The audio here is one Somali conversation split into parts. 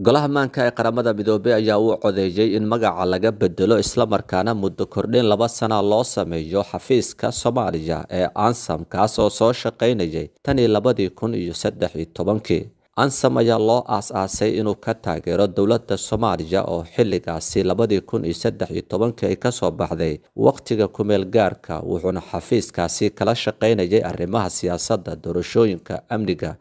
golaha maanka ee qaramada midoobey ayaa uu codeeyey in magaca laga bedelo isla markaana muddo kordhin laba sana loo sameeyo xafiiska soomaaliya ee ansam kaas oo soo shaqaynayay tan iyo labadii kun iyo saddex iyo tobankii ansam ayaa loo aas-aasay inuu ka taageero dowladda soomaaliya oo xilligaasi labadii kun iyo saddex iyo tobankii ay kasoo baxday wakhtiga kumeel gaarka wuxuuna xafiiskaasi kala shaqaynayay arrimaha siyaasadda doorashooyinka amniga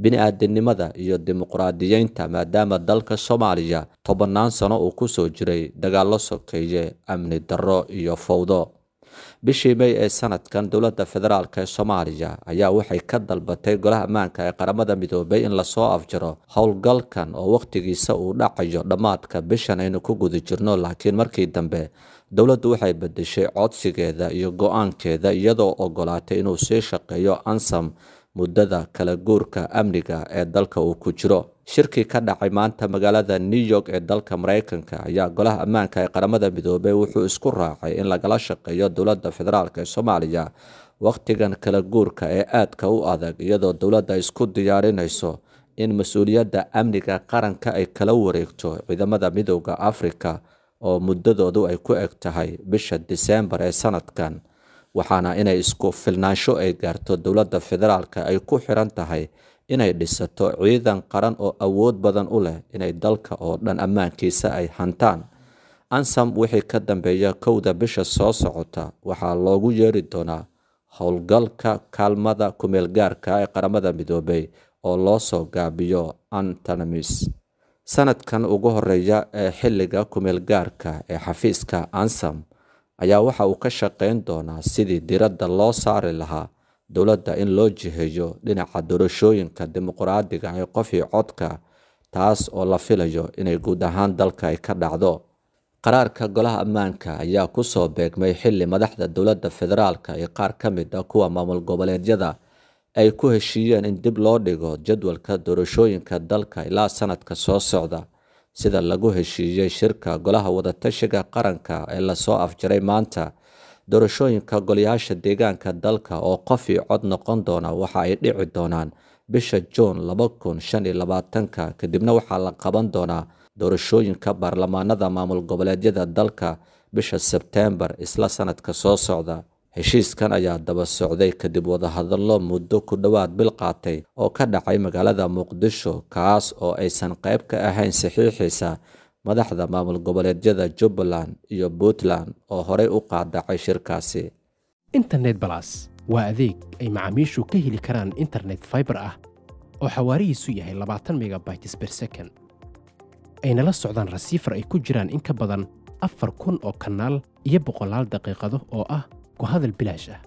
bini-aadinimada iyo dimuqraadiyeynta maadaama dalka soomaaliya tobannaan sano uu ku soo jiray dagaallo sokeeye amni darro iyo fowdo bishii may ee sanadkan dowladda federaalk ee soomaaliya ayaa waxay ka dalbatay golaha ammaanka ee qaramada midoobay in lasoo afjaro howlgalkan oo wakhtigiisa uu dhacayo dhammaadka bishan aynu ku guda jirno laakiin markii dambe dowladdu waxay bedeshay codsigeeda iyo go-aankeeda iyadoo ogolaatay inuu sii shaqeeyo ansam muddada kala guurka amniga ee dalka uu ku jiro shirkii ka dhacay maanta magaalada new york ee dalka mareykanka ayaa golaha ammaanka ee qaramada midoobey wuxuu isku raacay in lagala shaqeeyo dowladda federaalk ee soomaaliya wakhtigan kala guurka ee aadka u adag iyadoo dowladda isku diyaarinayso in mas-uuliyadda amniga qaranka ay kala wareegto ciidamada midooda afrika oo muddadoodu ay ku eg tahay bisha diseembar ee sanadkan waxaana inay isku filnaansho ay gaarto dowladda federaalka ay ku xiran tahay inay dhisato ciidan qaran oo awood badan u leh inay dalka oo dhan ammaankiisa ay hantaan ansam wixii ka dambeeya kowda bisha soo socota waxaa loogu yeeri doonaa howlgalka kaalmada kumeelgaarka ah ee qaramada midoobey oo loo soo gaabiyo antanamis sanadkan ugu horeeya ee xilliga kumeelgaarka ee xafiiska ansam ayaa waxa uu ka shaqayn doonaa sidii diradda loo saari lahaa dowladda in loo jiheeyo dhinaca doorashooyinka dimuqraadiga ee qofii codka taas oo la filayo inay guud ahaan dalka ay ka dhacdo qaraarka golaha ammaanka ayaa ku soo beegmay xilli madaxda dowladda federaalka iyo qaar ka mid a ah kuwa maamul goboleedyada ay ku heshiiyeen in dib loo dhigo jadwalka doorashooyinka dalka ilaa sanadka soo socda sida lagu heshiiyey shirka golaha wadatashiga qaranka ee lasoo afjaray maanta doorashooyinka golayaasha deegaanka dalka oo qof cod noqon doona waxa ay dhici doonaan bisha juun laba kun shan iyo labaatanka kadibna waxaa la qaban doonaa doorashooyinka baarlamaanada maamul goboleedyada dalka bisha sebteembar isla sanadka soo socda heshiiskan ayaa daba socday kadib wadahadallo muddo ku dhowaad bil qaatay oo ka dhacay magaalada muqdisho kaas oo aysan qayb ka ahayn saxiixiisa madaxda maamul goboleedyada jubbaland iyo puntland oo horey u qaadacay shirkaasi internet balas waa adeeg ay macaamiishu ka heli karaan internet fiber ah oo xawaarihiisu yahay labaatan megabayts bersekon ayna la socdaan rasiifar ay ku jiraan in ka badan afar kun oo kanaal iyo boqolaal daqiiqado oo ah وهذا البلاجة